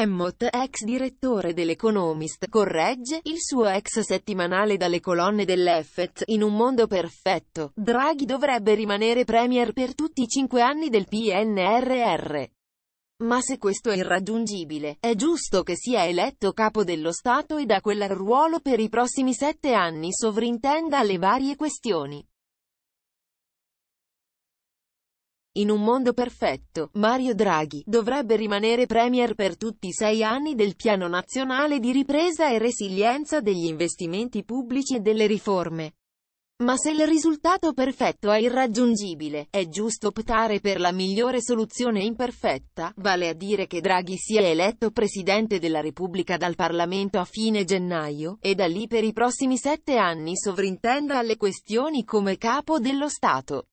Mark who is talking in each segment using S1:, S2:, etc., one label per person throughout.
S1: Emmott, ex direttore dell'Economist, corregge il suo ex settimanale dalle colonne dell'Effet, in un mondo perfetto, Draghi dovrebbe rimanere premier per tutti i cinque anni del PNRR. Ma se questo è irraggiungibile, è giusto che sia eletto capo dello Stato e da quel ruolo per i prossimi sette anni sovrintenda alle varie questioni. In un mondo perfetto, Mario Draghi dovrebbe rimanere Premier per tutti i sei anni del Piano Nazionale di Ripresa e Resilienza degli investimenti pubblici e delle riforme. Ma se il risultato perfetto è irraggiungibile, è giusto optare per la migliore soluzione imperfetta, vale a dire che Draghi sia eletto Presidente della Repubblica dal Parlamento a fine gennaio, e da lì per i prossimi sette anni sovrintenda alle questioni come capo dello Stato.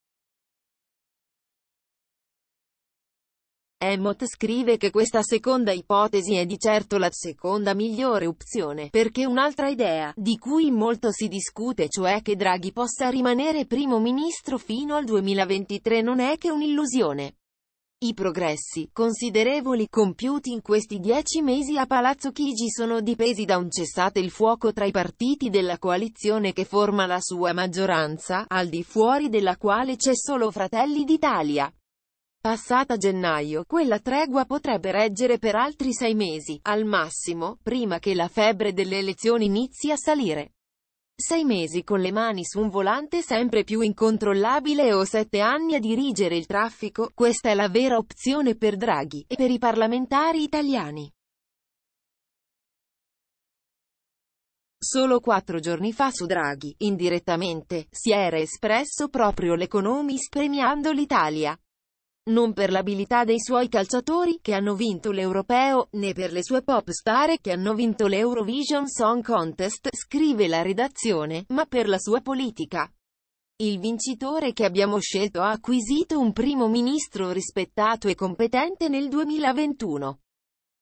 S1: Emmott scrive che questa seconda ipotesi è di certo la seconda migliore opzione, perché un'altra idea, di cui molto si discute cioè che Draghi possa rimanere primo ministro fino al 2023 non è che un'illusione. I progressi, considerevoli, compiuti in questi dieci mesi a Palazzo Chigi sono dipesi da un cessate il fuoco tra i partiti della coalizione che forma la sua maggioranza, al di fuori della quale c'è solo Fratelli d'Italia. Passata gennaio, quella tregua potrebbe reggere per altri sei mesi, al massimo, prima che la febbre delle elezioni inizi a salire. Sei mesi con le mani su un volante sempre più incontrollabile o sette anni a dirigere il traffico, questa è la vera opzione per Draghi, e per i parlamentari italiani. Solo quattro giorni fa su Draghi, indirettamente, si era espresso proprio l'Economist premiando l'Italia non per l'abilità dei suoi calciatori, che hanno vinto l'Europeo, né per le sue pop star, che hanno vinto l'Eurovision Song Contest, scrive la redazione, ma per la sua politica. Il vincitore che abbiamo scelto ha acquisito un primo ministro rispettato e competente nel 2021.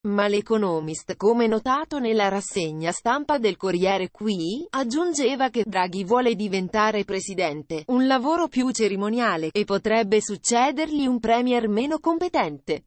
S1: Ma l'Economist, come notato nella rassegna stampa del Corriere Qui, aggiungeva che Draghi vuole diventare presidente, un lavoro più cerimoniale, e potrebbe succedergli un premier meno competente.